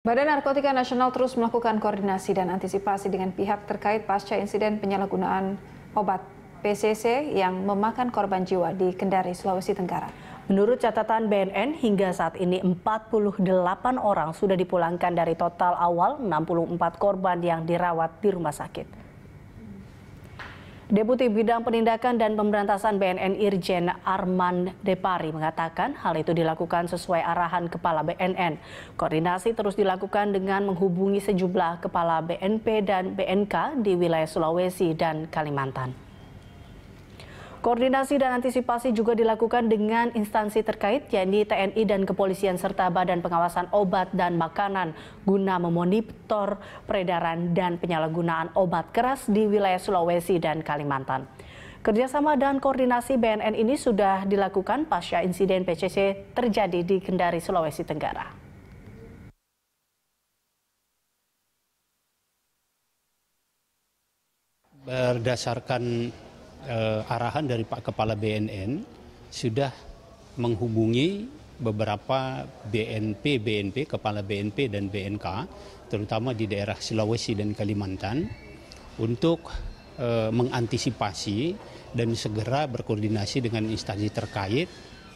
Badan Narkotika Nasional terus melakukan koordinasi dan antisipasi dengan pihak terkait pasca insiden penyalahgunaan obat PCC yang memakan korban jiwa di Kendari, Sulawesi Tenggara. Menurut catatan BNN, hingga saat ini 48 orang sudah dipulangkan dari total awal 64 korban yang dirawat di rumah sakit. Deputi Bidang Penindakan dan Pemberantasan BNN Irjen Arman Depari mengatakan hal itu dilakukan sesuai arahan Kepala BNN. Koordinasi terus dilakukan dengan menghubungi sejumlah Kepala BNP dan BNK di wilayah Sulawesi dan Kalimantan. Koordinasi dan antisipasi juga dilakukan dengan instansi terkait, yakni TNI dan kepolisian serta Badan Pengawasan Obat dan Makanan guna memonitor peredaran dan penyalahgunaan obat keras di wilayah Sulawesi dan Kalimantan. Kerjasama dan koordinasi BNN ini sudah dilakukan pasca insiden PCC terjadi di Kendari, Sulawesi Tenggara. Berdasarkan eh, arahan dari Pak Kepala BNN sudah menghubungi beberapa BNP, BNP, Kepala BNP dan BNK, terutama di daerah Sulawesi dan Kalimantan, untuk eh, mengantisipasi dan segera berkoordinasi dengan instansi terkait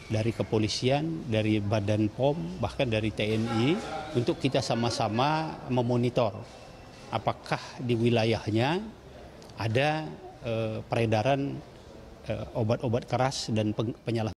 dari kepolisian, dari Badan POM, bahkan dari TNI untuk kita sama-sama memonitor apakah di wilayahnya ada Eh, peredaran eh, obat obat keras dan penyalahgunaan